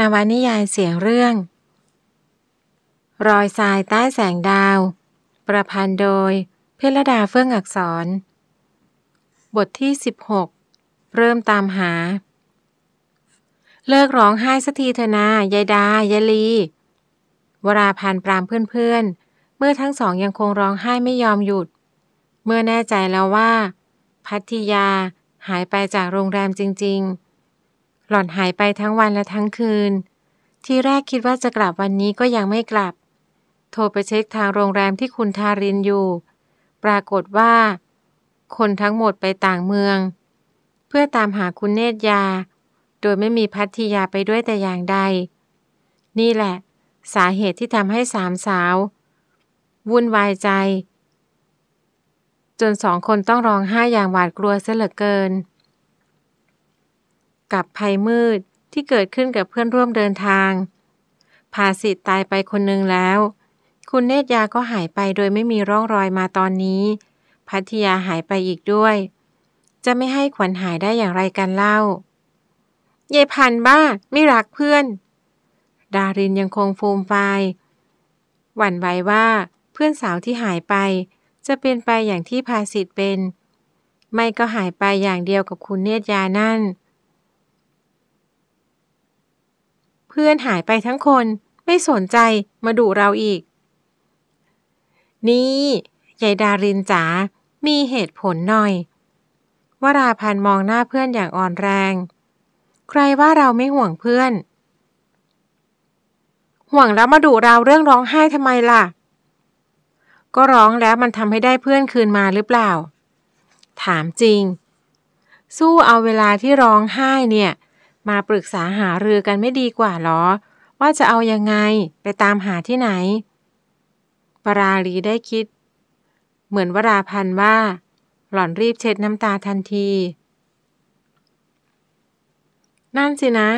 นวนิยายเสียงเรื่อง รอยทรายใต้แสงดาว ประพันธ์โดยเพลดาเฟื่องอักษร บทที่ 16 เริ่มตามหา เลิกร้องไห้สักทีเถอะนายายดายายลี วราพันปรามเพื่อนๆ เมื่อทั้งสองยังคงร้องไห้ไม่ยอมหยุด เมื่อแน่ใจแล้วว่า พัทยาหายไปจากโรงแรมจริง ๆหล่อนหายไปทั้งวันและทั้งคืน ทีแรกคิดว่าจะกลับวันนี้ก็ยังไม่กลับ โทรไปเช็คทางโรงแรมที่คุณทารินอยู่ ปรากฏว่า คนทั้งหมดไปต่างเมือง เพื่อตามหาคุณเนตยา โดยไม่มีพัทยาไปด้วยแต่อย่างใด นี่แหละ สาเหตุที่ทำให้สามสาว วุ่นวายใจ จนสองคนต้องร้องไห้อย่างหวาดกลัวเสียเหลือเกินกับภัยมืดที่เกิดขึ้นกับเพื่อนร่วมเดินทาง ภาสิตตายไปคนหนึ่งแล้ว คุณเนตยาก็หายไปโดยไม่มีร่องรอยมาตอนนี้ พัทยาหายไปอีกด้วย จะไม่ให้ขวัญหายได้อย่างไรกันเล่า เยายพันบ้า ไม่รักเพื่อน ดารินยังคงฟูมไฟหวั่นไหวว่าเพื่อนสาวที่หายไป จะเป็นไปอย่างที่ภาสิตเป็น ไม่ก็หายไปอย่างเดียวกับคุณเนตยานั่นพื่อนหายไปทั้งคนไม่สนใจมาดูเราอีก นี่ยายดารินจ๋ามีเหตุผลหน่อยวราพันมองหน้าเพื่อนอย่างอ่อนแรง ใครว่าเราไม่ห่วงเพื่อน ห่วงแล้วมาดูเราเรื่องร้องไห้ทำไมล่ะ ก็ร้องแล้วมันทำให้ได้เพื่อนคืนมาหรือเปล่า ถามจริง สู้เอาเวลาที่ร้องไห้เนี่ยมาปรึกษาหารือกันไม่ดีกว่า หรอ ว่าจะเอายังไงไปตามหาที่ไหน ปราลีได้คิด เหมือนวราพันว่า หล่อนรีบเช็ดน้ำตาทันที นั่นสินะ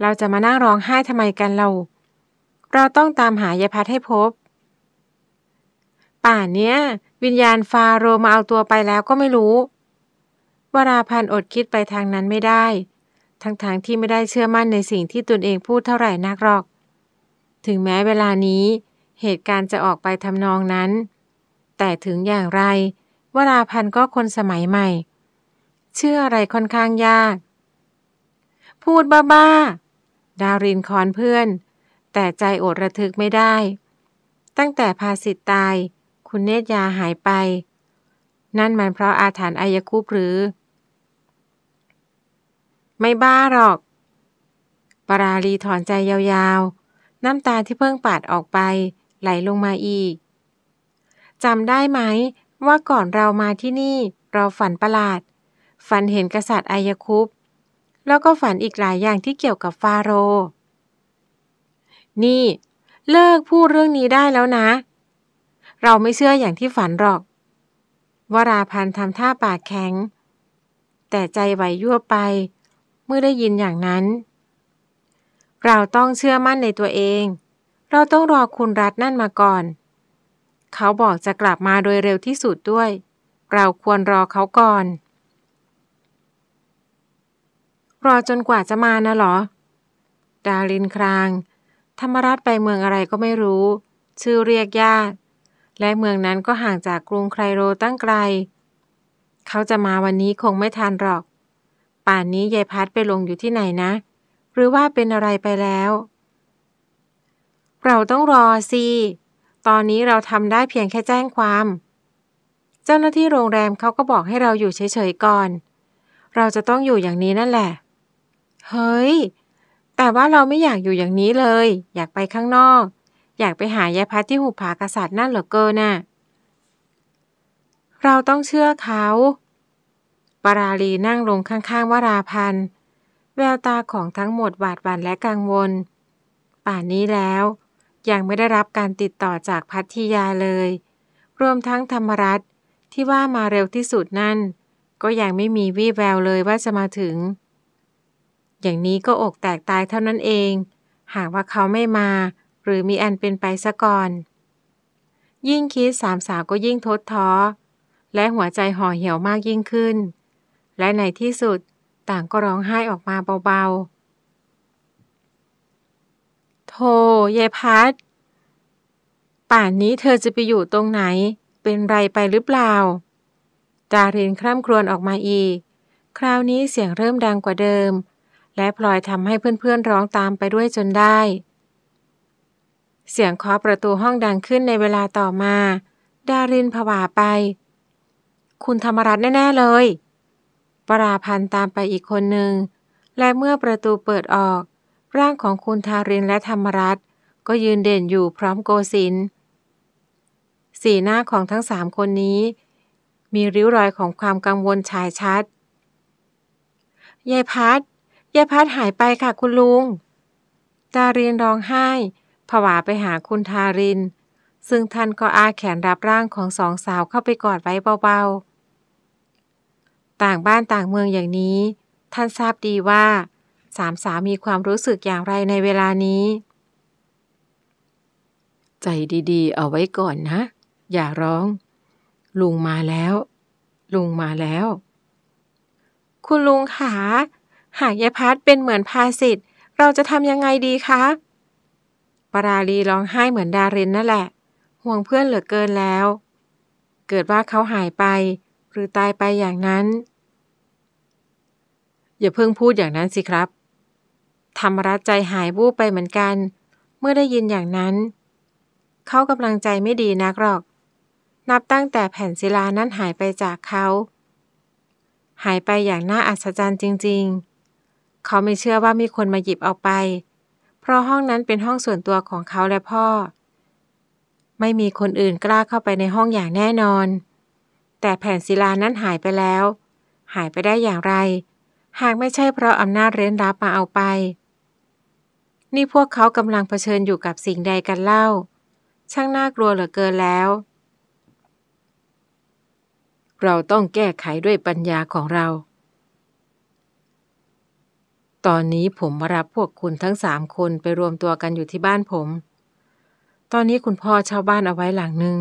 เราจะมานั่งร้องไห้ทำไมกันเรา เราต้องตามหายายพัดให้พบ ป่านเนี้ย วิญญาณฟาโรมาเอาตัวไปแล้วก็ไม่รู้ วราพันอดคิดไปทางนั้นไม่ได้ทั้งๆทที่ไม่ได้เชื่อมั่นในสิ่งที่ตนเองพูดเท่าไหร่นักหรอก ถึงแม้เวลานี้ เหตุการณ์จะออกไปทำนองนั้น แต่ถึงอย่างไรวราพันธ์ก็คนสมัยใหม่ เชื่ออะไรค่อนข้างยาก พูดบ้าๆ ดารินคอนเพื่อน แต่ใจอดระทึกไม่ได้ ตั้งแต่พาสิตตาย คุณเนตยาหายไป นั่นมันเพราะอาถรรพ์อายคุปหรือไม่บ้าหรอก ปราลีถอนใจยาวๆ น้ำตาที่เพิ่งปาดออกไป ไหลลงมาอีกจำได้ไหม ว่าก่อนเรามาที่นี่ เราฝันประหลาด ฝันเห็นกษัตริย์อายคุป แล้วก็ฝันอีกหลายอย่างที่เกี่ยวกับฟาโร นี่ เลิกพูดเรื่องนี้ได้แล้วนะ เราไม่เชื่ออย่างที่ฝันหรอก วราพันธ์ทำท่าปากแข็ง แต่ใจไหวยั่วไปมื่อได้ยินอย่างนั้น เราต้องเชื่อมั่นในตัวเอง เราต้องรอคุณรัฐนั่นมาก่อน เขาบอกจะกลับมาโดยเร็วที่สุดด้วย เราควรรอเขาก่อน รอจนกว่าจะมานะหรอ ดารินคราง ธรรมรัฐไปเมืองอะไรก็ไม่รู้ ชื่อเรียกยาก และเมืองนั้นก็ห่างจากกรุงไครโรตั้งไกล เขาจะมาวันนี้คงไม่ทันหรอกป่านนี้ยายพัดไปลงอยู่ที่ไหนนะ หรือว่าเป็นอะไรไปแล้ว เราต้องรอสิ ตอนนี้เราทำได้เพียงแค่แจ้งความ เจ้าหน้าที่โรงแรมเขาก็บอกให้เราอยู่เฉยๆก่อน เราจะต้องอยู่อย่างนี้นั่นแหละ เฮ้ย แต่ว่าเราไม่อยากอยู่อย่างนี้เลย อยากไปข้างนอก อยากไปหายายพัดที่หุบผากษัตริย์นั่นเหลือเกินน่ะ เราต้องเชื่อเขาปาราลีนั่งลงข้างๆ วราพันธ์แววตาของทั้งหมดหวาดหวั่นและกังวล ป่านนี้แล้ว ยังไม่ได้รับการติดต่อจากพัทยาเลย รวมทั้งธรรมรัตที่ว่ามาเร็วที่สุดนั่น ก็ยังไม่มีวี่แววเลยว่าจะมาถึง อย่างนี้ก็อกแตกตายเท่านั้นเอง หากว่าเขาไม่มา หรือมีอันเป็นไปซะก่อน ยิ่งคิดสามสาวก็ยิ่งทดท้อและหัวใจห่อเหี่ยวมากยิ่งขึ้นและในที่สุดต่างก็ร้องไห้ออกมาเบาๆโธเยพัดป่านนี้เธอจะไปอยู่ตรงไหน เป็นไรไปหรือเปล่า ดารินคร่ำครวญออกมาอีก คราวนี้เสียงเริ่มดังกว่าเดิม และพลอยทำให้เพื่อนๆร้องตามไปด้วยจนได้ เสียงเคาะประตูห้องดังขึ้นในเวลาต่อมา ดารินผวาไป คุณธรรมรัตน์แน่ๆเลยปราพันตามไปอีกคนหนึ่ง และเมื่อประตูเปิดออก ร่างของคุณทารินและธรรมรัตก็ยืนเด่นอยู่พร้อมโกศินสีหน้าของทั้งสามคนนี้ มีริ้วรอยของความกังวลชายชัดยายพัดยายพัดหายไปค่ะคุณลุงดารินร้องไห้ผวาไปหาคุณทาริน ซึ่งท่านก็อาแขนรับร่างของสองสาวเข้าไปกอดไว้เบา ๆต่างบ้านต่างเมืองอย่างนี้ ท่านทราบดีว่าสามสามีความรู้สึกอย่างไรในเวลานี้ ใจดีๆ เอาไว้ก่อนนะ อย่าร้อง ลุงมาแล้ว ลุงมาแล้ว คุณลุงขาหากยายพัดเป็นเหมือนพาสิทธ์เราจะทำยังไงดีคะ ปราลีร้องไห้เหมือนดารินนั่นแหละ ห่วงเพื่อนเหลือเกินแล้ว เกิดว่าเขาหายไปหรือตายไปอย่างนั้นอย่าเพิ่งพูดอย่างนั้นสิครับธรรมรัตใจหายวูบไปเหมือนกัน เมื่อได้ยินอย่างนั้น เขากำลังใจไม่ดีนัก หรอก นับตั้งแต่แผ่นศิลานั้นหายไปจากเขา หายไปอย่างน่าอัศจรรย์จริง ๆ เขาไม่เชื่อว่ามีคนมาหยิบ เอา ไป เพราะห้องนั้นเป็นห้องส่วนตัวของเขาและพ่อ ไม่มีคนอื่นกล้าเข้าไปในห้องอย่างแน่นอนแต่แผ่นศิลานั้นหายไปแล้ว หายไปได้อย่างไร หากไม่ใช่เพราะอำนาจเร้นรับมาเอาไป นี่พวกเขากำลังเผชิญอยู่กับสิ่งใดกันเล่า ช่างน่ากลัวเหลือเกินแล้ว เราต้องแก้ไขด้วยปัญญาของเรา ตอนนี้ผมมารับพวกคุณทั้งสามคนไปรวมตัวกันอยู่ที่บ้านผม ตอนนี้คุณพ่อเช่าบ้านเอาไว้หลังหนึ่ง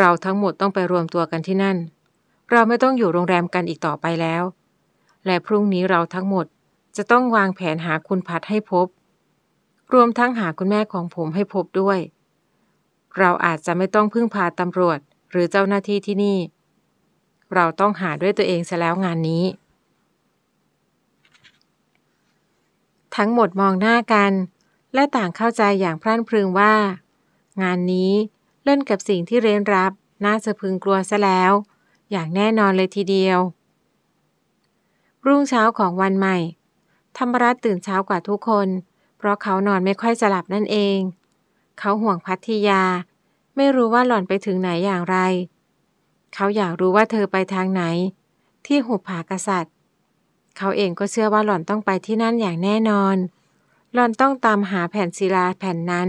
เราทั้งหมดต้องไปรวมตัวกันที่นั่น เราไม่ต้องอยู่โรงแรมกันอีกต่อไปแล้ว และพรุ่งนี้เราทั้งหมดจะต้องวางแผนหาคุณพัดให้พบ รวมทั้งหาคุณแม่ของผมให้พบด้วย เราอาจจะไม่ต้องพึ่งพาตำรวจหรือเจ้าหน้าที่ที่นี่ เราต้องหาด้วยตัวเองซะแล้วงานนี้ ทั้งหมดมองหน้ากัน และต่างเข้าใจอย่างพรั่นพรึงว่า งานนี้ล่นกับสิ่งที่เร้นรับน่าสะพึงกลัวซะแล้ว อย่างแน่นอนเลยทีเดียว รุ่งเช้าของวันใหม่ธรรมรัตตื่นเช้ากว่าทุกคน เพราะเขานอนไม่ค่อยจะหลับนั่นเอง เขาห่วงพัทยา ไม่รู้ว่าหล่อนไปถึงไหนอย่างไร เขาอยากรู้ว่าเธอไปทางไหน ที่หุบผากษัตริย์ เขาเองก็เชื่อว่าหล่อนต้องไปที่นั่นอย่างแน่นอน หล่อนต้องตามหาแผ่นศิลาแผ่นนั้น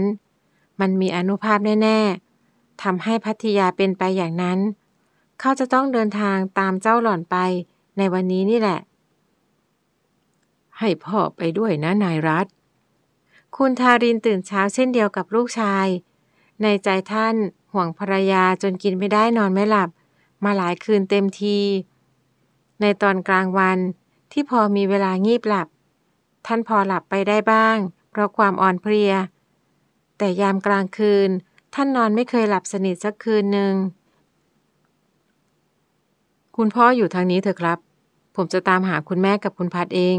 มันมีอนุภาพแน่ทำให้พัทยาเป็นไปอย่างนั้น เขาจะต้องเดินทางตามเจ้าหล่อนไปในวันนี้นี่แหละ ให้พ่อไปด้วยนะนายรัฐ คุณทารินตื่นเช้าเช่นเดียวกับลูกชาย ในใจท่านห่วงภรรยาจนกินไม่ได้นอนไม่หลับ มาหลายคืนเต็มที ในตอนกลางวันที่พอมีเวลางีบหลับ ท่านพอหลับไปได้บ้าง เพราะความอ่อนเพลีย แต่ยามกลางคืนท่านนอนไม่เคยหลับสนิทสักคืนหนึ่ง คุณพ่ออยู่ทางนี้เถอะครับ ผมจะตามหาคุณแม่กับคุณพัดเอง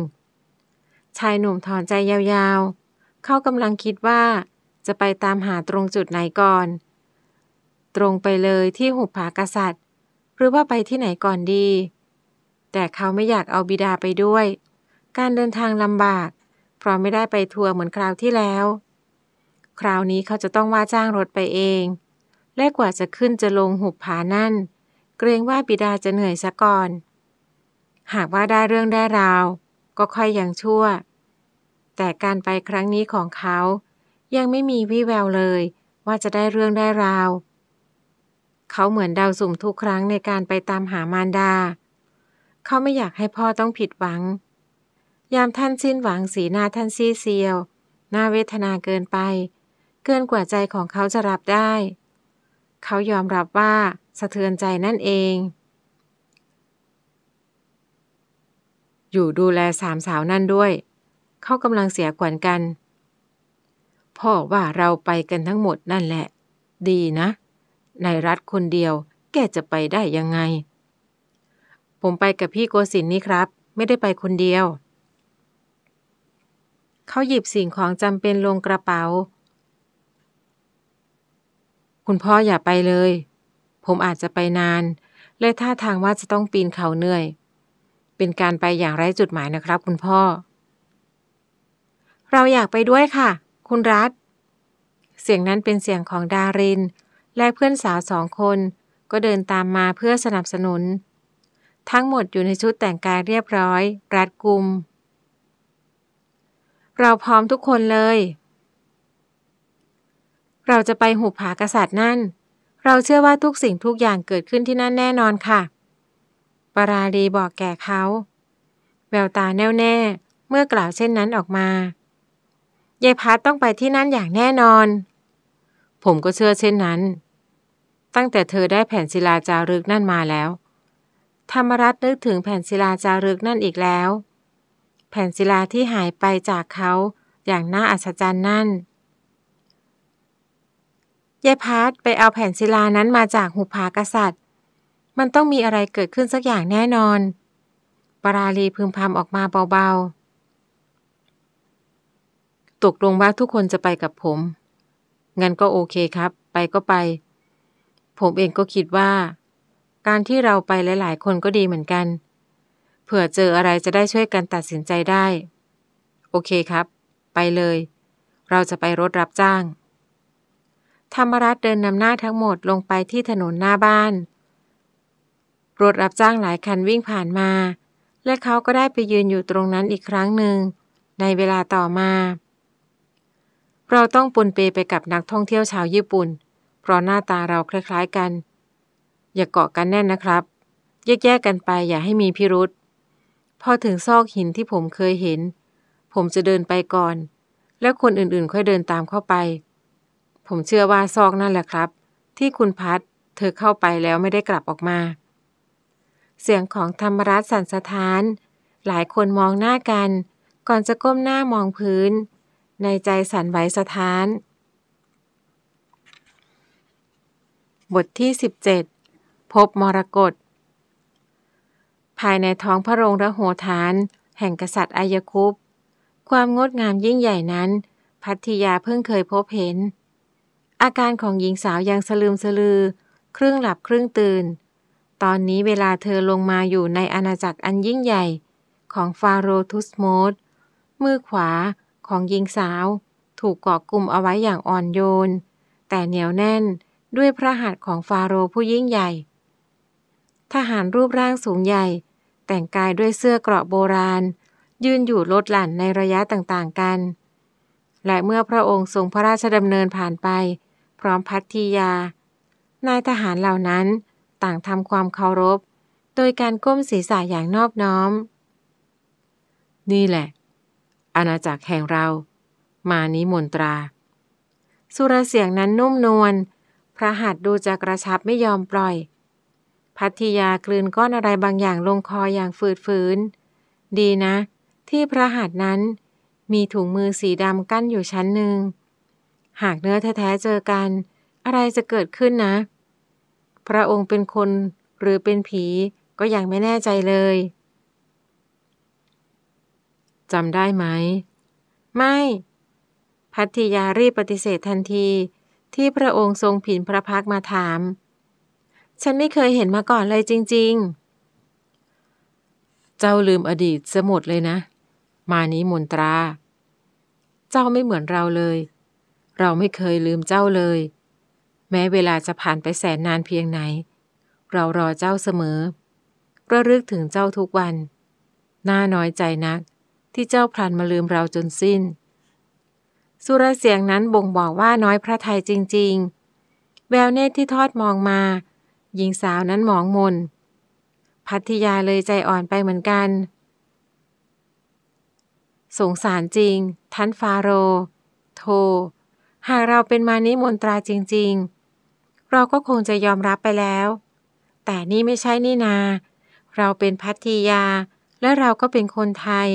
ชายหนุ่มถอนใจยาวๆ เขากำลังคิดว่า จะไปตามหาตรงจุดไหนก่อน ตรงไปเลยที่หุบผากษัตริย์ หรือว่าไปที่ไหนก่อนดี แต่เขาไม่อยากเอาบิดาไปด้วย การเดินทางลำบาก เพราะไม่ได้ไปทัวร์เหมือนคราวที่แล้วคราวนี้เขาจะต้องว่าจ้างรถไปเอง และกว่าจะขึ้นจะลงหุบผานั่น เกรงว่าบิดาจะเหนื่อยซะก่อน หากว่าได้เรื่องได้ราว ก็ค่อยยังชั่ว แต่การไปครั้งนี้ของเขา ยังไม่มีวี่แววเลย ว่าจะได้เรื่องได้ราว เขาเหมือนดาวสุ่มทุกครั้งในการไปตามหามารดา เขาไม่อยากให้พ่อต้องผิดหวัง ยามท่านสิ้นหวังสีหน้าท่านซีเซียว หน้าเวทนาเกินไปเกินกว่าใจของเขาจะรับได้ เขายอมรับว่าสะเทือนใจนั่นเอง อยู่ดูแลสามสาวนั่นด้วย เขากำลังเสียขวัญกัน พ่อว่าเราไปกันทั้งหมดนั่นแหละ ดีนะ นายรัฐคนเดียวแกจะไปได้ยังไง ผมไปกับพี่โกศินนี่ครับ ไม่ได้ไปคนเดียว เขาหยิบสิ่งของจำเป็นลงกระเป๋าคุณพ่ออย่าไปเลย ผมอาจจะไปนาน และท่าทางว่าจะต้องปีนเขาเหนื่อย เป็นการไปอย่างไร้จุดหมายนะครับคุณพ่อ เราอยากไปด้วยค่ะ คุณรัฐ เสียงนั้นเป็นเสียงของดาริน และเพื่อนสาวสองคน ก็เดินตามมาเพื่อสนับสนุน ทั้งหมดอยู่ในชุดแต่งกายเรียบร้อย รัดกุม เราพร้อมทุกคนเลยเราจะไปหุบผากษัตริย์นั่น เราเชื่อว่าทุกสิ่งทุกอย่างเกิดขึ้นที่นั่นแน่นอนค่ะปาราลีบอกแก่เขา แววตาแน่วแน่เมื่อกล่าวเช่นนั้นออกมายายพัดต้องไปที่นั่นอย่างแน่นอน ผมก็เชื่อเช่นนั้น ตั้งแต่เธอได้แผ่นศิลาจารึกนั่นมาแล้ว ธรรมรัตน์นึกถึงแผ่นศิลาจารึกนั่นอีกแล้ว แผ่นศิลาที่หายไปจากเขาอย่างน่าอัศจรรย์นั่นยายพาร์ไปเอาแผ่นศิลานั้นมาจากหุบผากษัตริย์ มันต้องมีอะไรเกิดขึ้นสักอย่างแน่นอน ปราลีพึมพำออกมาเบาๆ ตกลงว่าทุกคนจะไปกับผม งั้นก็โอเคครับ ไปก็ไป ผมเองก็คิดว่า การที่เราไปหลายๆ คนก็ดีเหมือนกัน เผื่อเจออะไรจะได้ช่วยกันตัดสินใจได้ โอเคครับ ไปเลย เราจะไปรถรับจ้างธรรมรัตเดินนำหน้าทั้งหมดลงไปที่ถนนหน้าบ้าน รถรับจ้างหลายคันวิ่งผ่านมา และเขาก็ได้ไปยืนอยู่ตรงนั้นอีกครั้งหนึ่ง ในเวลาต่อมา เราต้องปนเปไปกับนักท่องเที่ยวชาวญี่ปุ่นเพราะหน้าตาเราคล้ายๆกัน อย่าเกาะกันแน่นนะครับ แยกๆกันไปอย่าให้มีพิรุษ พอถึงซอกหินที่ผมเคยเห็น ผมจะเดินไปก่อน แล้วคนอื่นๆ ค่อยเดินตามเข้าไปผมเชื่อว่าซอกนั่นแหละครับ ที่คุณพัดเธอเข้าไปแล้วไม่ได้กลับออกมา เสียงของธรรมรัตสั่นสะท้าน หลายคนมองหน้ากัน ก่อนจะก้มหน้ามองพื้น ในใจสั่นไหวสะท้าน บทที่ 17 พบมรกตภายในท้องพระโรงระโหฐาน แห่งกษัตริย์อายคุปความงดงามยิ่งใหญ่นั้น พัทยาเพิ่งเคยพบเห็นอาการของหญิงสาวยังสลืมสลือครึ่งหลับครึ่งตื่น ตอนนี้เวลาเธอลงมาอยู่ในอาณาจักรอันยิ่งใหญ่ ของฟาโรทุสโมดมือขวาของหญิงสาว ถูกเกาะกลุ่มเอาไว้อย่างอ่อนโยน แต่เหนียวแน่นด้วยพระหัตถ์ของฟาโรผู้ยิ่งใหญ่ ทหารรูปร่างสูงใหญ่ แต่งกายด้วยเสื้อเกราะโบราณ ยืนอยู่ลดหลั่นในระยะต่างๆกันและเมื่อพระองค์ทรงพระราชดำเนินผ่านไปพร้อมพัทียา นายทหารเหล่านั้นต่างทำความเคารพ โดยการก้มศีรษะอย่างนอบ น้อม นี่แหละ อาณาจักรแห่งเรา มา นิมนตรา สุรเสียงนั้นนุ่มนวลพระหัตดูจะกระชับไม่ยอมปล่อย พัทยากลืน ก้อนอะไรบางอย่างลงคออย่าง ฝืดฝืนดีนะ ที่พระหัตนั้นมีถุงมือสีดำกั้นอยู่ชั้นหนึ่งหากเนื้อแท้ๆเจอกันอะไรจะเกิดขึ้นนะ พระองค์เป็นคนหรือเป็นผีก็ยังไม่แน่ใจเลย จำได้ไหม ไม่ พัทยารีบปฏิเสธทันทีที่พระองค์ทรงผินพระพักมาถาม ฉันไม่เคยเห็นมาก่อนเลยจริงๆ เจ้าลืมอดีตสมดเลยนะ มานี้มนตรา เจ้าไม่เหมือนเราเลยเราไม่เคยลืมเจ้าเลย แม้เวลาจะผ่านไปแสนนานเพียงไหน เรารอเจ้าเสมอระลึกถึงเจ้าทุกวัน น่าน้อยใจนักที่เจ้าพลันมาลืมเราจนสิ้น สุรเสียงนั้นบ่งบอกว่าน้อยพระทัยจริงๆ แววเนตรที่ทอดมองมา หญิงสาวนั้นหมองมน พัทยาเลยใจอ่อนไปเหมือนกัน สงสารจริงท่านฟาโร โทหากเราเป็นมานิมนตราจริงๆ เราก็คงจะยอมรับไปแล้ว แต่นี่ไม่ใช่นี่นา เราเป็นพัทยาและเราก็เป็นคนไทย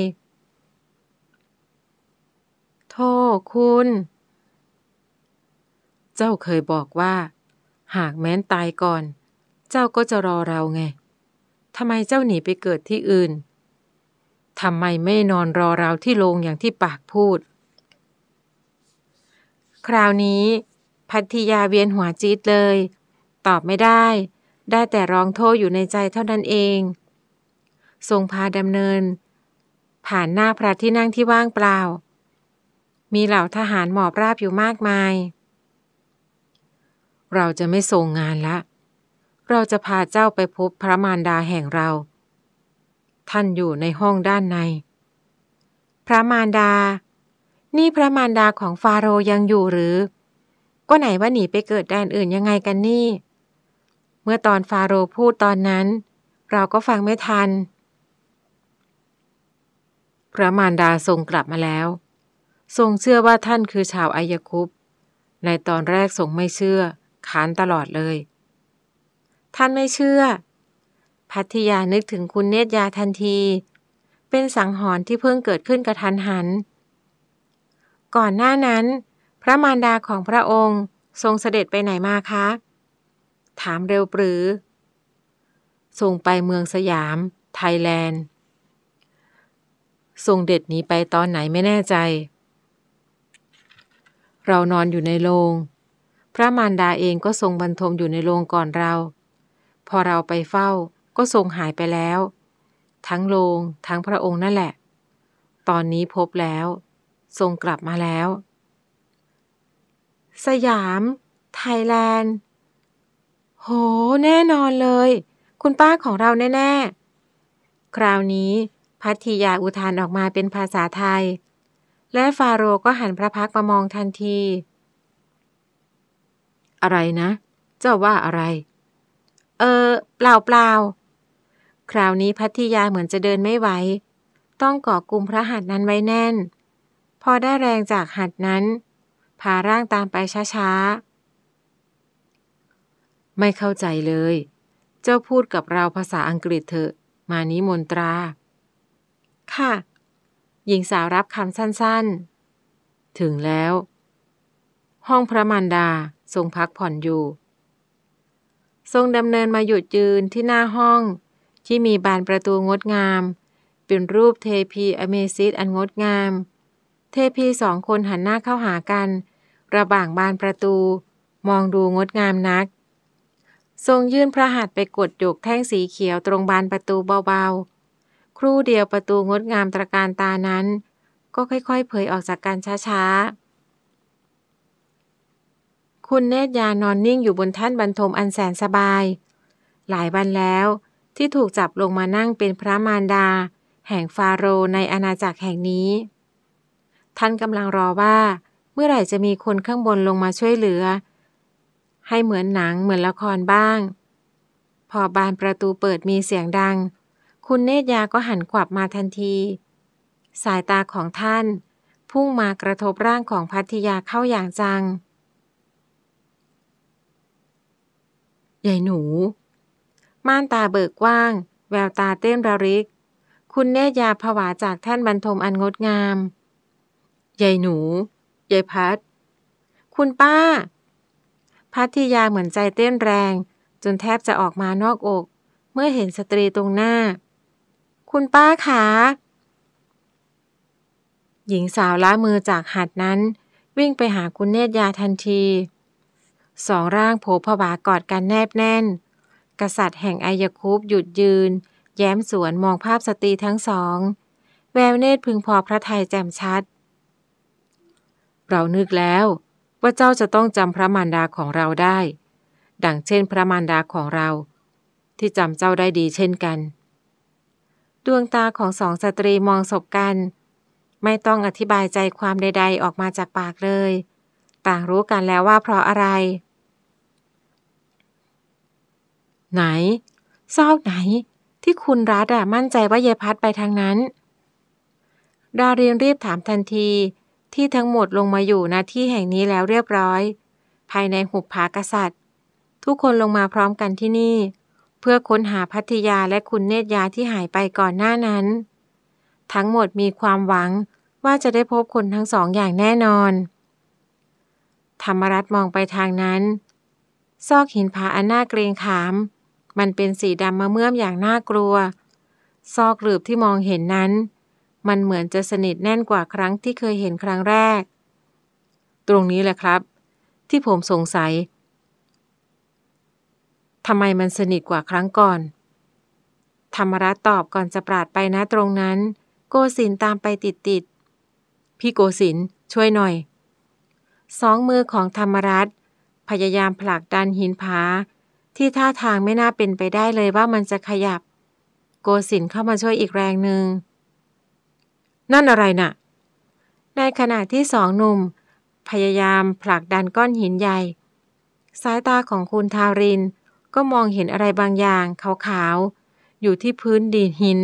โทษคุณ เจ้าเคยบอกว่า หากแม้นตายก่อน เจ้าก็จะรอเราไงทำไมเจ้าหนีไปเกิดที่อื่นทำไมไม่นอนรอเราที่โรงอย่างที่ปากพูดคราวนี้พัทยาเวียนหัวจี๊ดเลย ตอบไม่ได้ได้แต่ร้องโทษอยู่ในใจเท่านั้นเอง ทรงพาดำเนิน ผ่านหน้าพระที่นั่งที่ว่างเปล่า มีเหล่าทหารหมอบราบอยู่มากมาย เราจะไม่ส่งงานละ เราจะพาเจ้าไปพบพระมารดาแห่งเรา ท่านอยู่ในห้องด้านใน พระมารดานี่พระมารดาของฟาโรยังอยู่หรือ ก็ไหนว่าหนีไปเกิดแดนอื่นยังไงกันนี่ เมื่อตอนฟาโรพูดตอนนั้น เราก็ฟังไม่ทัน พระมารดาทรงกลับมาแล้ว ทรงเชื่อว่าท่านคือชาวอายคุป ในตอนแรกทรงไม่เชื่อ ขานตลอดเลย ท่านไม่เชื่อ พัทยานึกถึงคุณเนตยาทันที เป็นสังหรณ์ที่เพิ่งเกิดขึ้นกระทันหันก่อนหน้านั้น พระมารดาของพระองค์ทรงเสด็จไปไหนมาคะ ถามเร็วปรือ ทรงไปเมืองสยาม ไทยแลนด์ ทรงเด็ดหนีไปตอนไหนไม่แน่ใจ เรานอนอยู่ในโรงพระมารดาเองก็ทรงบรรทมอยู่ในโรงก่อนเรา พอเราไปเฝ้าก็ทรงหายไปแล้ว ทั้งโรงทั้งพระองค์นั่นแหละ ตอนนี้พบแล้วทรงกลับมาแล้ว สยาม ไทยแลนด์ โห แน่นอนเลย คุณป้าของเราแน่ ๆ คราวนี้ พัทิยาอุทานออกมาเป็นภาษาไทย และฟาโรก็หันพระพักมามองทันที อะไรนะ เจ้าว่าอะไร เออ เปล่าเปล่าคราวนี้พัทิยาเหมือนจะเดินไม่ไหว ต้องเกาะกลุ่มพระหัตถ์นั้นไว้แน่นพอได้แรงจากหัดนั้น พาร่างตามไปช้าๆ ไม่เข้าใจเลย เจ้าพูดกับเราภาษาอังกฤษเถอะ มานี้มนตรา ค่ะ หญิงสาวรับคำสั้นๆ ถึงแล้ว ห้องพระมันดาทรงพักผ่อนอยู่ ทรงดำเนินมาหยุดยืนที่หน้าห้องที่มีบานประตูงดงาม เป็นรูปเทพีอเมซิสอันงดงามเทพีสองคนหันหน้าเข้าหากัน ระบ่างบานประตู มองดูงดงามนัก ทรงยื่นพระหัตถ์ไปกดหยกแท่งสีเขียวตรงบานประตูเบาๆ ครู่เดียวประตูงดงามตระการตานั้น ก็ค่อยๆเผยออกจากกันช้าๆ คุณเนตยานอนนิ่งอยู่บนท่านบรรทมอันแสนสบาย หลายวันแล้วที่ถูกจับลงมานั่งเป็นพระมารดา แห่งฟาโรในอาณาจักรแห่งนี้ท่านกำลังรอว่าเมื่อไหร่จะมีคนข้างบนลงมาช่วยเหลือ ให้เหมือนหนังเหมือนละครบ้าง พอบานประตูเปิดมีเสียงดัง คุณเนตยาก็หันขวับมาทันที สายตาของท่าน พุ่งมากระทบร่างของพัทยาเข้าอย่างจังใหญ่หนู ม่านตาเบิกกว้าง แววตาเต้นระริก คุณเนตยาผวาจากท่านบรรทมอันงดงามยายหนู ยายพัด คุณป้า พัทยาเหมือนใจเต้นแรง จนแทบจะออกมานอกอก เมื่อเห็นสตรีตรงหน้า คุณป้าขา หญิงสาวล้ามือจากหัดนั้น วิ่งไปหาคุณเนตรยาทันที สองร่างโผผวากอดกันแนบแน่น กษัตริย์แห่งอายคุปหยุดยืน แย้มสวนมองภาพสตรีทั้งสอง แววเนตรพึงพอพระทัยแจ่มชัดเรานึกแล้วว่าเจ้าจะต้องจำพระมารดาของเราได้ ดังเช่นพระมารดาของเรา ที่จำเจ้าได้ดีเช่นกันดวงตาของสองสตรีมองศพกัน ไม่ต้องอธิบายใจความใด ๆ ออกมาจากปากเลย ต่างรู้กันแล้วว่าเพราะอะไร ไหนซอกไหนที่คุณรัฐอะมั่นใจว่าเยพัดไปทางนั้นดาเรียนรีบถามทันทีที่ทั้งหมดลงมาอยู่ณที่แห่งนี้แล้วเรียบร้อย ภายในหุบผากษัตริย์ ทุกคนลงมาพร้อมกันที่นี่ เพื่อค้นหาพัทยาและคุณเนตยาที่หายไปก่อนหน้านั้น ทั้งหมดมีความหวังว่าจะได้พบคนทั้งสองอย่างแน่นอน ธรรมรัตมองไปทางนั้น ซอกหินผาอันน่าเกรงขาม มันเป็นสีดำมาเมื่อมอย่างน่ากลัว ซอกหลืบที่มองเห็นนั้นมันเหมือนจะสนิทแน่นกว่าครั้งที่เคยเห็นครั้งแรก ตรงนี้แหละครับ ที่ผมสงสัย ทำไมมันสนิทกว่าครั้งก่อน ธรรมรัตตอบก่อนจะปราดไปนะตรงนั้น โกศินตามไปติดติดพี่โกศินช่วยหน่อย สองมือของธรรมรัตพยายามผลักดันหินผาที่ท่าทางไม่น่าเป็นไปได้เลยว่ามันจะขยับ โกศินเข้ามาช่วยอีกแรงหนึ่งนั่นอะไรนะ่ะในขณะที่สองหนุ่ม พยายามผลักดันก้อนหินใหญ่สายตาของคุณทารินก็มองเห็นอะไรบางอย่าง ขาวๆ อยู่ที่พื้นดินหิน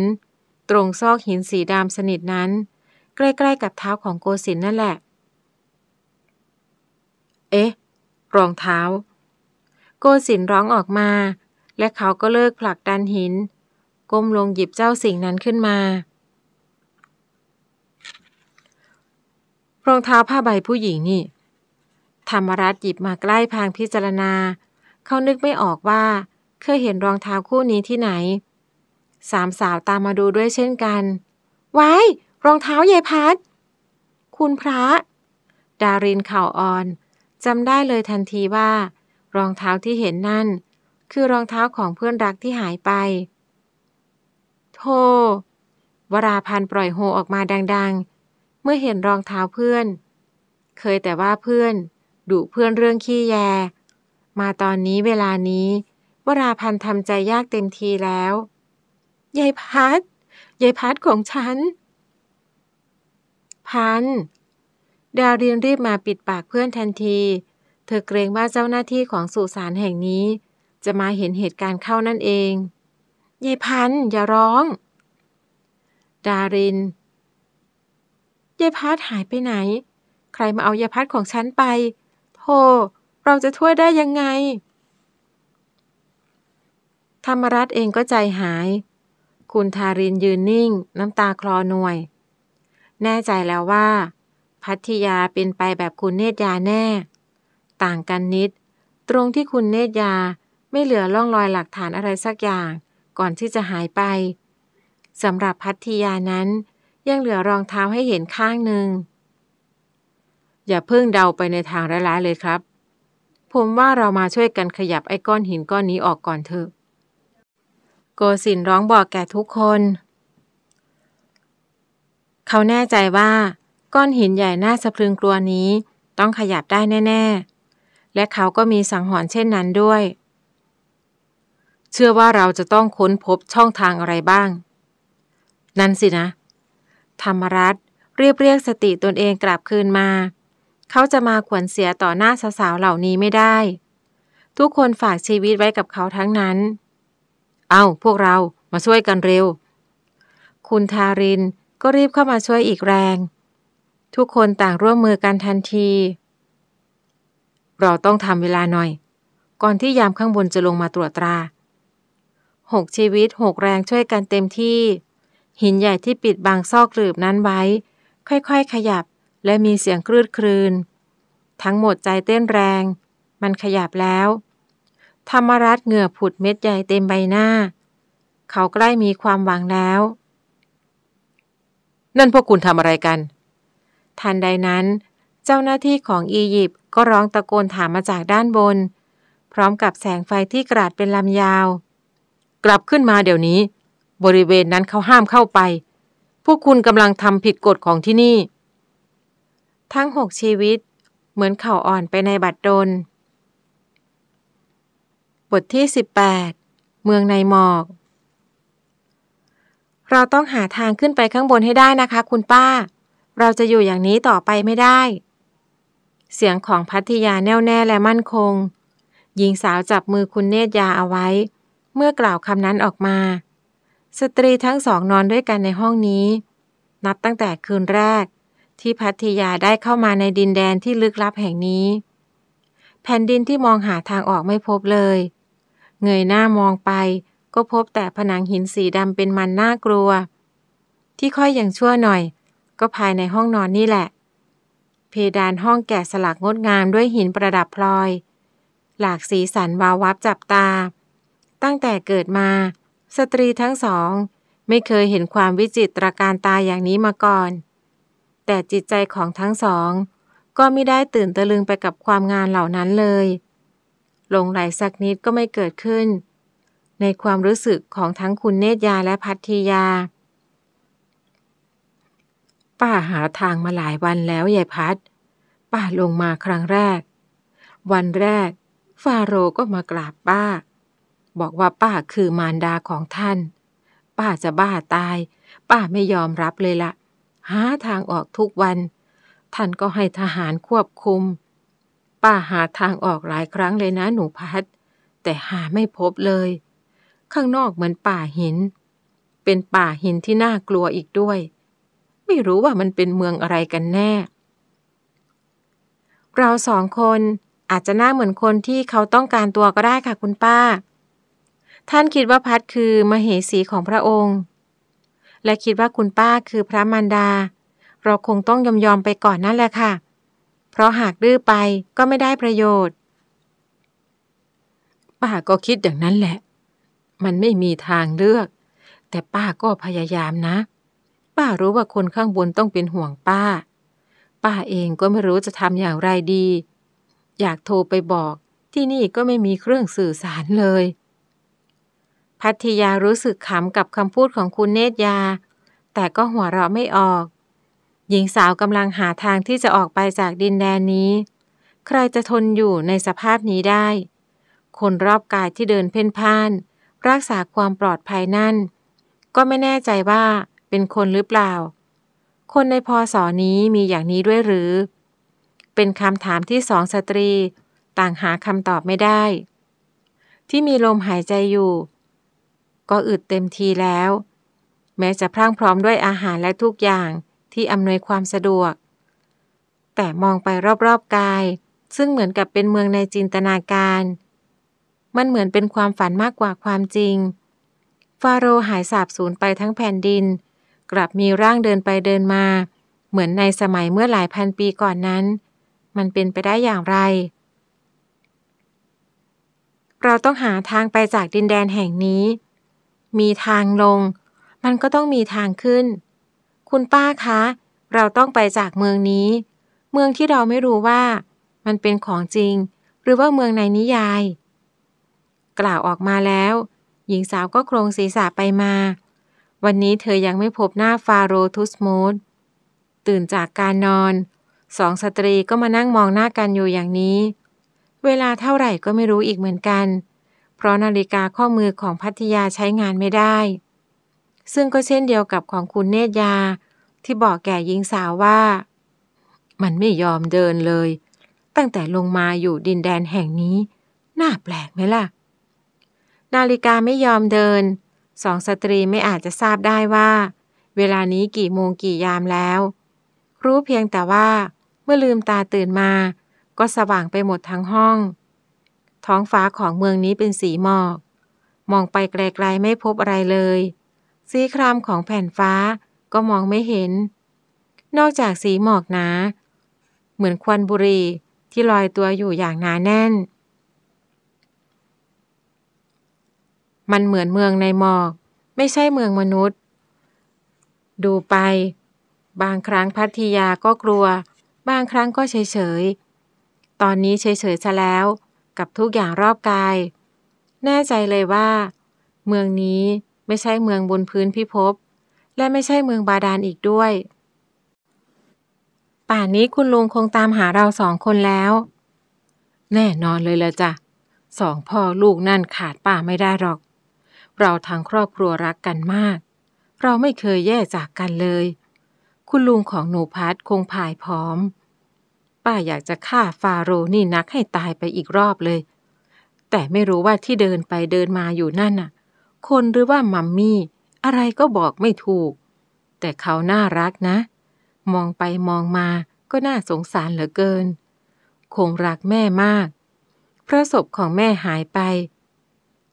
ตรงซอกหินสีดำสนิทนั้น ใกล้ๆกับเท้าของโกสินนั่นแหละ เอ๊ะรองเท้า โกสินร้องออกมา และเขาก็เลิกผลักดันหินก้มลงหยิบเจ้าสิ่งนั้นขึ้นมารองเท้าผ้าใบผู้หญิงนี่ ธรรมรัตหยิบมาใกล้พางพิจารณา เขานึกไม่ออกว่า เคยเห็นรองเท้าคู่นี้ที่ไหน สามสาวตามมาดูด้วยเช่นกัน ไว้รองเท้ายายพัด คุณพระ ดารินเข่าอ่อนจำได้เลยทันทีว่า รองเท้าที่เห็นนั่น คือรองเท้าของเพื่อนรักที่หายไป โธวราพันปล่อยโฮออกมาดัง ๆมื่อเห็นรองเท้าเพื่อน เคยแต่ว่าเพื่อนดุเพื่อนเรื่องขี้แย มาตอนนี้เวลานี้ วราพันธ์ทำใจยากเต็มทีแล้ว ยายพัดยายพัดของฉัน พัน ดาวเรียนรีบมาปิดปากเพื่อนทันที เธอเกรงว่าเจ้าหน้าที่ของสุสานแห่งนี้ จะมาเห็นเหตุการณ์เข้านั่นเอง ยายพันอย่าร้อง ดารินยายพัดหายไปไหน ใครมาเอายายพัดของฉันไปโธ่เราจะช่วยได้ยังไง ธรรมรัตเองก็ใจหาย คุณทารินยืนนิ่งน้ำตาคลอหน่วย แน่ใจแล้วว่า พัทยาเป็นไปแบบคุณเนตยาแน่ ต่างกันนิด ตรงที่คุณเนตยาไม่เหลือร่องรอยหลักฐานอะไรสักอย่าง ก่อนที่จะหายไปสำหรับพัทยานั้นยังเหลือรองเท้าให้เห็นข้างหนึ่ง อย่าเพิ่งเดาไปในทางร้ายๆเลยครับ ผมว่าเรามาช่วยกันขยับไอ้ก้อนหินก้อนนี้ออกก่อนเถอะ โกสินร้องบอกแก่ทุกคน เขาแน่ใจว่าก้อนหินใหญ่หน่าสะพรึงกลัวนี้ต้องขยับได้แน่ ๆ และเขาก็มีสังหรณ์เช่นนั้นด้วย เชื่อว่าเราจะต้องค้นพบช่องทางอะไรบ้าง นั่นสินะธรรมรัตรีบเรียกสติตนเองกลับคืนมา เขาจะมาขวนเสียต่อหน้าสาวเหล่านี้ไม่ได้ ทุกคนฝากชีวิตไว้กับเขาทั้งนั้น เอาพวกเรามาช่วยกันเร็ว คุณทาริน ก็รีบเข้ามาช่วยอีกแรง ทุกคนต่างร่วมมือกันทันที เราต้องทำเวลาหน่อย ก่อนที่ยามข้างบนจะลงมาตรวจตราหกชีวิตหกแรงช่วยกันเต็มที่หินใหญ่ที่ปิดบังซอกหลืบนั้นไว้ ค่อยๆ ขยับและมีเสียงคลืดคลืน ทั้งหมดใจเต้นแรง มันขยับแล้ว ธรรมรัตเหงื่อผุดเม็ดใหญ่เต็มใบหน้า เขาใกล้มีความหวังแล้ว นั่นพวกคุณทำอะไรกัน ทันใดนั้น เจ้าหน้าที่ของอียิปต์ก็ร้องตะโกนถามมาจากด้านบน พร้อมกับแสงไฟที่กราดเป็นลำยาว กลับขึ้นมาเดี๋ยวนี้บริเวณนั้นเขาห้ามเข้าไปพวกคุณกำลังทำผิดกฎของที่นี่ ทั้งหกชีวิตเหมือนเข่าอ่อนไปในบัดดน บทที่ 18 เมืองในหมอก เราต้องหาทางขึ้นไปข้างบนให้ได้นะคะคุณป้า เราจะอยู่อย่างนี้ต่อไปไม่ได้ เสียงของพัทยาแน่วแน่และมั่นคง หญิงสาวจับมือคุณเนตยาเอาไว้ เมื่อกล่าวคำนั้นออกมาสตรีทั้งสองนอนด้วยกันในห้องนี้ นับตั้งแต่คืนแรก ที่พัทยาได้เข้ามาในดินแดนที่ลึกลับแห่งนี้ แผ่นดินที่มองหาทางออกไม่พบเลย เงยหน้ามองไป ก็พบแต่ผนังหินสีดำเป็นมันน่ากลัว ที่ค่อยอย่างชั่วหน่อย ก็ภายในห้องนอนนี่แหละ เพดานห้องแกะสลักงดงามด้วยหินประดับพลอย หลากสีสันวาววับจับตา ตั้งแต่เกิดมาสตรีทั้งสอง ไม่เคยเห็นความวิจิตรการตาอย่างนี้มาก่อน แต่จิตใจของทั้งสอง ก็ไม่ได้ตื่นตะลึงไปกับความงานเหล่านั้นเลย ลงไหลสักนิดก็ไม่เกิดขึ้น ในความรู้สึกของทั้งคุณเนตยาและพัทธิยาป้าหาทางมาหลายวันแล้วยายพัดป้าลงมาครั้งแรก วันแรก ฟาโรก็มากราบป้าบอกว่าป้าคือมารดาของท่าน ป้าจะบ้าตาย ป้าไม่ยอมรับเลยละ หาทางออกทุกวัน ท่านก็ให้ทหารควบคุม ป้า หา ทางออกหลายครั้งเลยนะ หนู พัด แต่หาไม่พบเลย ข้างนอกเหมือนป่าหิน เป็นป่าหินที่น่ากลัวอีกด้วย ไม่รู้ว่ามันเป็นเมืองอะไรกันแน่ เราสองคนอาจจะหน้าเหมือนคนที่เขาต้องการตัวก็ได้ค่ะคุณป้าท่านคิดว่าพัดคือมเหสีของพระองค์ และคิดว่าคุณป้าคือพระมารดา เราคงต้องยอมยอมไปก่อนนั่นแหละค่ะ เพราะหากดื้อไปก็ไม่ได้ประโยชน์ ป้าก็คิดอย่างนั้นแหละ มันไม่มีทางเลือก แต่ป้าก็พยายามนะ ป้ารู้ว่าคนข้างบนต้องเป็นห่วงป้า ป้าเองก็ไม่รู้จะทำอย่างไรดี อยากโทรไปบอกที่นี่ก็ไม่มีเครื่องสื่อสารเลยพัทยารู้สึกขำกับคำพูดของคุณเนตยา แต่ก็หัวเราะไม่ออก หญิงสาวกำลังหาทางที่จะออกไปจากดินแดนนี้ ใครจะทนอยู่ในสภาพนี้ได้ คนรอบกายที่เดินเพ่นพ่านรักษาความปลอดภัยนั่น ก็ไม่แน่ใจว่าเป็นคนหรือเปล่า คนในพอสอนี้มีอย่างนี้ด้วยหรือ เป็นคำถามที่สองสตรี ต่างหาคำตอบไม่ได้ ที่มีลมหายใจอยู่ก็อึดเต็มทีแล้ว แม้จะพรั่งพร้อมด้วยอาหารและทุกอย่างที่อำนวยความสะดวก แต่มองไปรอบๆกาย ซึ่งเหมือนกับเป็นเมืองในจินตนาการ มันเหมือนเป็นความฝันมากกว่าความจริง ฟาโรห์หายสาบสูญไปทั้งแผ่นดิน กลับมีร่างเดินไปเดินมา เหมือนในสมัยเมื่อหลายพันปีก่อนนั้น มันเป็นไปได้อย่างไร เราต้องหาทางไปจากดินแดนแห่งนี้มีทางลง มันก็ต้องมีทางขึ้น คุณป้าคะ เราต้องไปจากเมืองนี้ เมืองที่เราไม่รู้ว่า มันเป็นของจริง หรือว่าเมืองในนิยาย กล่าวออกมาแล้ว หญิงสาวก็โครงศีรษะไปมา วันนี้เธอยังไม่พบหน้าฟาโรทุสมูดตื่นจากการนอน สองสตรีก็มานั่งมองหน้ากันอยู่อย่างนี้ เวลาเท่าไหร่ก็ไม่รู้อีกเหมือนกันเพราะนาฬิกาข้อมือของพัทยาใช้งานไม่ได้ ซึ่งก็เช่นเดียวกับของคุณเนตยา ที่บอกแก่หญิงสาวว่า มันไม่ยอมเดินเลย ตั้งแต่ลงมาอยู่ดินแดนแห่งนี้ น่าแปลกไหมล่ะ นาฬิกาไม่ยอมเดิน สองสตรีไม่อาจจะทราบได้ว่าเวลานี้กี่โมงกี่ยามแล้ว รู้เพียงแต่ว่า เมื่อลืมตาตื่นมา ก็สว่างไปหมดทั้งห้องท้องฟ้าของเมืองนี้เป็นสีหมอก มองไปไกลๆไม่พบอะไรเลย สีครามของแผ่นฟ้าก็มองไม่เห็น นอกจากสีหมอกนะเหมือนควันบุรีที่ลอยตัวอยู่อย่างหนาแน่น มันเหมือนเมืองในหมอก ไม่ใช่เมืองมนุษย์ ดูไป บางครั้งพัทยาก็กลัว บางครั้งก็เฉยๆ ตอนนี้เฉยๆซะแล้วกับทุกอย่างรอบกาย แน่ใจเลยว่า เมืองนี้ไม่ใช่เมืองบนพื้นพิภพและไม่ใช่เมืองบาดาลอีกด้วย ป่านนี้คุณลุงคงตามหาเราสองคนแล้ว แน่นอนเลยละจ้ะสองพ่อลูกนั่นขาดป้าไม่ได้หรอก เราทั้งครอบครัวรักกันมาก เราไม่เคยแยกจากกันเลย คุณลุงของหนูพัดคงพายพร้อมป้าอยากจะฆ่าฟาโรนี่นักให้ตายไปอีกรอบเลย แต่ไม่รู้ว่าที่เดินไปเดินมาอยู่นั่นน่ะ คนหรือว่ามัมมี่ อะไรก็บอกไม่ถูก แต่เขาน่ารักนะ มองไปมองมาก็น่าสงสารเหลือเกิน คงรักแม่มาก พระศพของแม่หายไป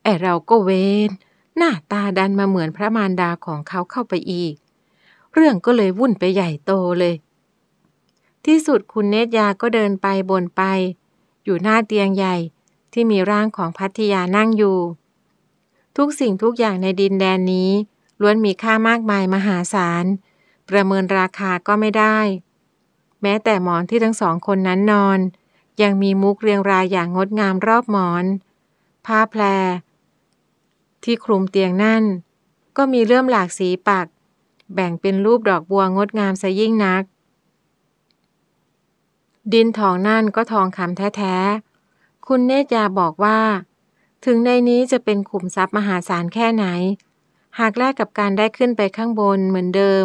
แอเราก็เวนหน้าตาดันมาเหมือนพระมารดาของเขาเข้าไปอีก เรื่องก็เลยวุ่นไปใหญ่โตเลยที่สุดคุณเนตยาก็เดินไปบนไป อยู่หน้าเตียงใหญ่ที่มีร่างของพัทยานั่งอยู่ ทุกสิ่งทุกอย่างในดินแดนนี้ล้วนมีค่ามากมายมหาศาล ประเมินราคาก็ไม่ได้ แม้แต่หมอนที่ทั้งสองคนนั้นนอน ยังมีมุกเรียงรายอย่างงดงามรอบหมอน ผ้าแพรที่คลุมเตียงนั่น ก็มีเลื่อมหลากสีปัก แบ่งเป็นรูปดอกบัวงดงามซะยิ่งนักดินทองนั่นก็ทองคำแท้ๆ คุณเนตยาบอกว่า ถึงในนี้จะเป็นขุมทรัพย์มหาศาลแค่ไหน หากแลกกับการได้ขึ้นไปข้างบนเหมือนเดิม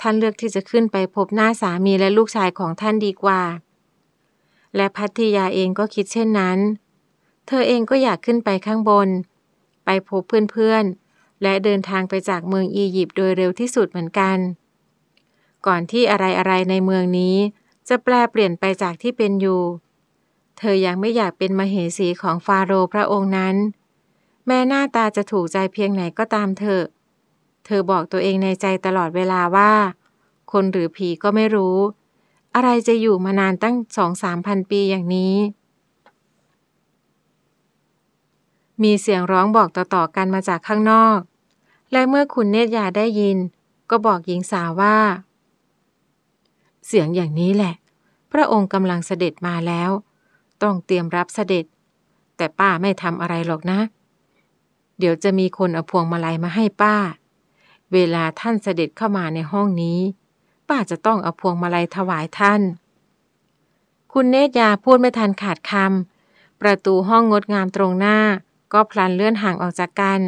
ท่านเลือกที่จะขึ้นไปพบหน้าสามีและลูกชายของท่านดีกว่า และพัทยาเองก็คิดเช่นนั้น เธอเองก็อยากขึ้นไปข้างบน ไปพบเพื่อนๆ และเดินทางไปจากเมืองอียิปต์โดยเร็วที่สุดเหมือนกัน ก่อนที่อะไรๆ ในเมืองนี้จะแปลเปลี่ยนไปจากที่เป็นอยู่ เธอยังไม่อยากเป็นมเหสีของฟาโรห์พระองค์นั้น แม้หน้าตาจะถูกใจเพียงไหนก็ตามเธอ เธอบอกตัวเองในใจตลอดเวลาว่า คนหรือผีก็ไม่รู้ อะไรจะอยู่มานานตั้งสองสามพันปีอย่างนี้ มีเสียงร้องบอกต่อๆกันมาจากข้างนอก และเมื่อคุณเนตยาได้ยิน ก็บอกหญิงสาวว่าเสียงอย่างนี้แหละ พระองค์กำลังเสด็จมาแล้ว ต้องเตรียมรับเสด็จ แต่ป้าไม่ทำอะไรหรอกนะ เดี๋ยวจะมีคนเอาพวงมาลัยมาให้ป้า เวลาท่านเสด็จเข้ามาในห้องนี้ ป้าจะต้องเอาพวงมาลัยถวายท่าน คุณเนตยาพูดไม่ทันขาดคำประตูห้องงดงามตรงหน้าก็พลันเลื่อนห่างออกจากกัน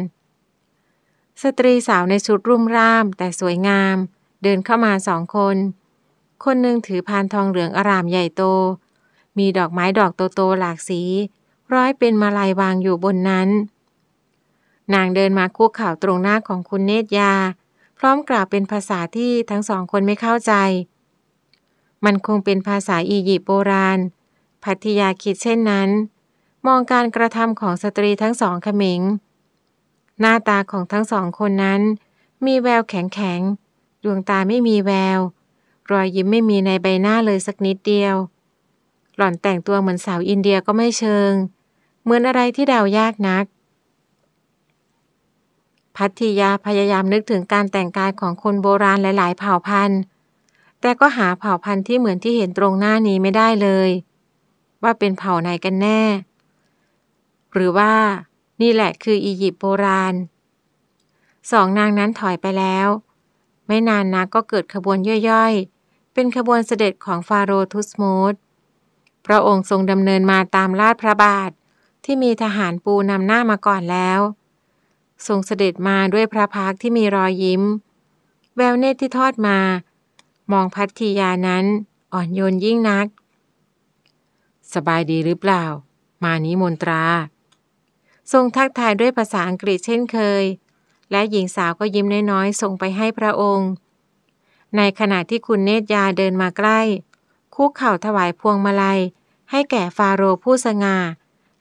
สตรีสาวในชุดรุ่มร่าม แต่สวยงาม เดินเข้ามาสองคนคนหนึ่งถือพานทองเหลืองอารามใหญ่โต มีดอกไม้ดอกโตๆหลากสี ร้อยเป็นมาลัยวางอยู่บนนั้น นางเดินมาคุกเข่าตรงหน้าของคุณเนตยา พร้อมกล่าวเป็นภาษาที่ทั้งสองคนไม่เข้าใจ มันคงเป็นภาษาอียิปต์โบราณ พัทยาคิดเช่นนั้น มองการกระทำของสตรีทั้งสองขมิง หน้าตาของทั้งสองคนนั้น มีแววแข็งแข็งดวงตาไม่มีแววรอยยิ้มไม่มีในใบหน้าเลยสักนิดเดียว หล่อนแต่งตัวเหมือนสาวอินเดียก็ไม่เชิง เหมือนอะไรที่เดายากนัก พัทิยาพยายามนึกถึงการแต่งกายของคนโบราณหลายๆ เผ่าพันธุ์ แต่ก็หาเผ่าพันธุ์ที่เหมือนที่เห็นตรงหน้านี้ไม่ได้เลย ว่าเป็นเผ่าไหนกันแน่ หรือว่านี่แหละคืออียิปต์โบราณ สองนางนั้นถอยไปแล้ว ไม่นานนักก็เกิดขบวนย่อยเป็นขบวนเสด็จของฟาโรทุสมูธพระองค์ทรงดำเนินมาตามลาดพระบาท ที่มีทหารปูนำหน้ามาก่อนแล้ว ทรงเสด็จมาด้วยพระพักที่มีรอยยิ้ม แววเนตรที่ทอดมา มองพัททียานั้นอ่อนโยนยิ่งนัก สบายดีหรือเปล่า มานิมนตรา ทรงทักทายด้วยภาษาอังกฤษเช่นเคย และหญิงสาวก็ยิ้มน้อยๆส่งไปให้พระองค์ในขณะที่คุณเนตยาเดินมาใกล้ คุกเข่าถวายพวงมาลัย ให้แก่ฟาโรห์ผู้สง่า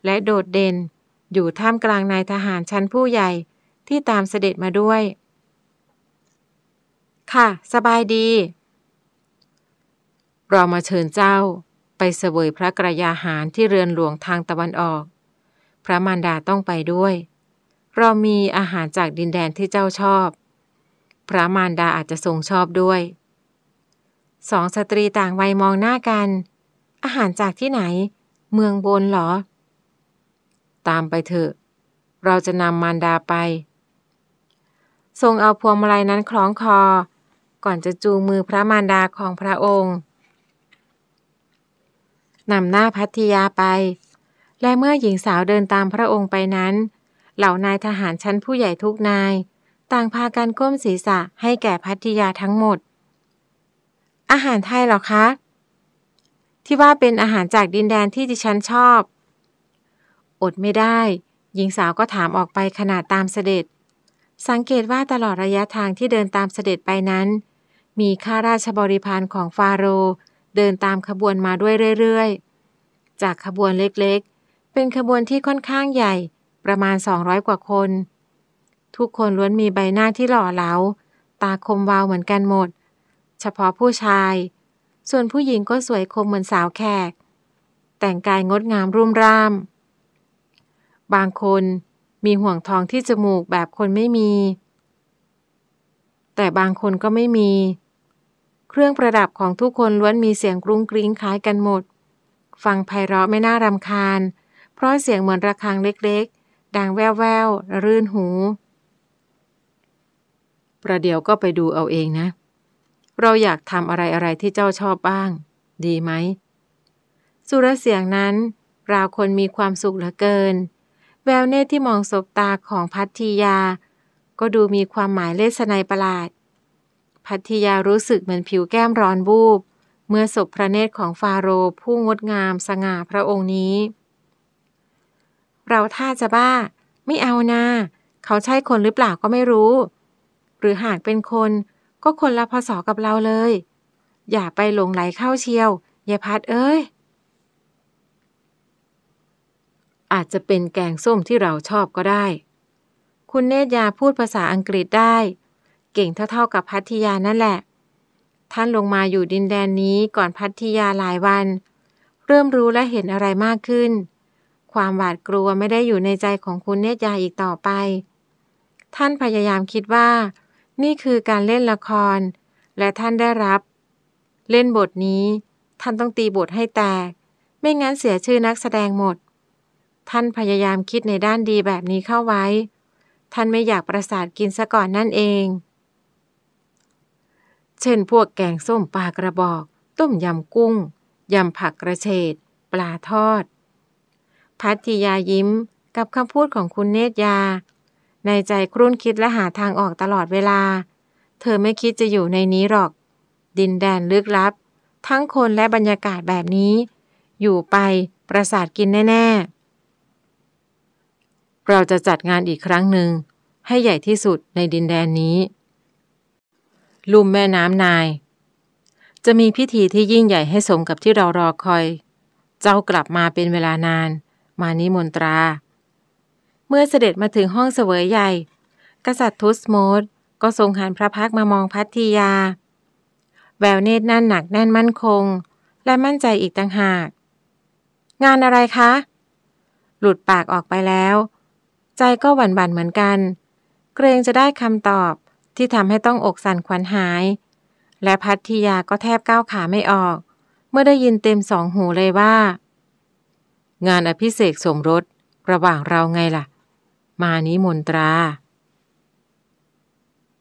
และโดดเด่น อยู่ท่ามกลางนายทหารชั้นผู้ใหญ่ที่ตามเสด็จมาด้วย ค่ะ สบายดีเรามาเชิญเจ้า ไปเสวยพระกระยาหารที่เรือนหลวงทางตะวันออก พระมารดาต้องไปด้วย เรามีอาหารจากดินแดนที่เจ้าชอบพระมารดาอาจจะทรงชอบด้วย สองสตรีต่างวัยมองหน้ากัน อาหารจากที่ไหน เมืองบนหรอ ตามไปเถอะ เราจะนำมารดาไป ทรงเอาพวงมาลัยนั้นคล้องคอ ก่อนจะจูงมือพระมารดาของพระองค์นำหน้าพัทยาไป และเมื่อหญิงสาวเดินตามพระองค์ไปนั้น เหล่านายทหารชั้นผู้ใหญ่ทุกนายต่างพากันก้มศีรษะให้แก่พัทยาทั้งหมด อาหารไทยเหรอคะ ที่ว่าเป็นอาหารจากดินแดนที่ดิฉันชอบ อดไม่ได้ หญิงสาวก็ถามออกไปขนาดตามเสด็จ สังเกตว่าตลอดระยะทางที่เดินตามเสด็จไปนั้น มีข้าราชบริพารของฟาโร เดินตามขบวนมาด้วยเรื่อยๆ จากขบวนเล็กๆ เป็นขบวนที่ค่อนข้างใหญ่ ประมาณ 200 กว่าคนทุกคนล้วนมีใบหน้าที่หล่อเหลา ตาคมวาวเหมือนกันหมด เฉพาะผู้ชาย ส่วนผู้หญิงก็สวยคมเหมือนสาวแขก แต่งกายงดงามรุ่มร่าม บางคนมีห่วงทองที่จมูกแบบคนไม่มี แต่บางคนก็ไม่มี เครื่องประดับของทุกคนล้วนมีเสียงกรุ้งกริ้งคล้ายกันหมด ฟังไพเราะไม่น่ารำคาญ เพราะเสียงเหมือนระฆังเล็กๆ ดังแว่วๆรื่นหูประเดี๋ยวก็ไปดูเอาเองนะ เราอยากทำอะไรอะไรที่เจ้าชอบบ้าง ดีไหม สุรเสียงนั้นราวคนมีความสุขเหลือเกิน แววเนตที่มองสบตาของพัททียา ก็ดูมีความหมายเลสนัยประหลาด พัททียารู้สึกเหมือนผิวแก้มร้อนบูบ เมื่อศพพระเนตรของฟาโรห์ผู้งดงามสง่าพระองค์นี้ เราท่าจะบ้า ไม่เอานาเขาใช่คนหรือเปล่าก็ไม่รู้รือหากเป็นคนก็คนละพศกับเราเลย อย่าไปหลงไหลเข้าเชียวยายพัดเอ้ย อาจจะเป็นแกงส้มที่เราชอบก็ได้ คุณเนตยาพูดภาษาอังกฤษได้ เก่งเท่าๆกับพัทยานั่นแหละ ท่านลงมาอยู่ดินแดนนี้ก่อนพัทยาหลายวัน เริ่มรู้และเห็นอะไรมากขึ้น ความหวาดกลัวไม่ได้อยู่ในใจของคุณเนตยาอีกต่อไป ท่านพยายามคิดว่านี่คือการเล่นละคร และท่านได้รับ เล่นบทนี้ ท่านต้องตีบทให้แตก ไม่งั้นเสียชื่อนักแสดงหมด ท่านพยายามคิดในด้านดีแบบนี้เข้าไว้ ท่านไม่อยากประสาทกินซะก่อนนั่นเอง เช่นพวกแกงส้มปลากระบอก ต้มยำกุ้ง ยำผักกระเฉดปลาทอด พัทยายิ้ม กับคำพูดของคุณเนตยาในใจครุ่นคิดและหาทางออกตลอดเวลา เธอไม่คิดจะอยู่ในนี้หรอก ดินแดนลึกลับ ทั้งคนและบรรยากาศแบบนี้ อยู่ไปประสาทกินแน่ ๆ เราจะจัดงานอีกครั้งหนึ่งให้ใหญ่ที่สุดในดินแดนนี้ ลุ่มแม่น้ำนาย จะมีพิธีที่ยิ่งใหญ่ให้สมกับที่เรารอคอย เจ้ากลับมาเป็นเวลานาน มานิมนตรามื่อเสด็จมาถึงห้องเสวยใหญ่ กษัตริย์ทุสโมดก็ทรงหันพระพักมามองพัทธียา แววเนตรนั่นหนักแน่นมั่นคง และมั่นใจอีกต่างหาก งานอะไรคะ หลุดปากออกไปแล้ว ใจก็หวั่นหวั่นเหมือนกัน เกรงจะได้คำตอบที่ทำให้ต้องอกสั่นขวัญหาย และพัทธียาก็แทบก้าวขาไม่ออก เมื่อได้ยินเต็มสองหูเลยว่า งานอภิเษกสมรส ระหว่างเราไงล่ะมานิมนตรา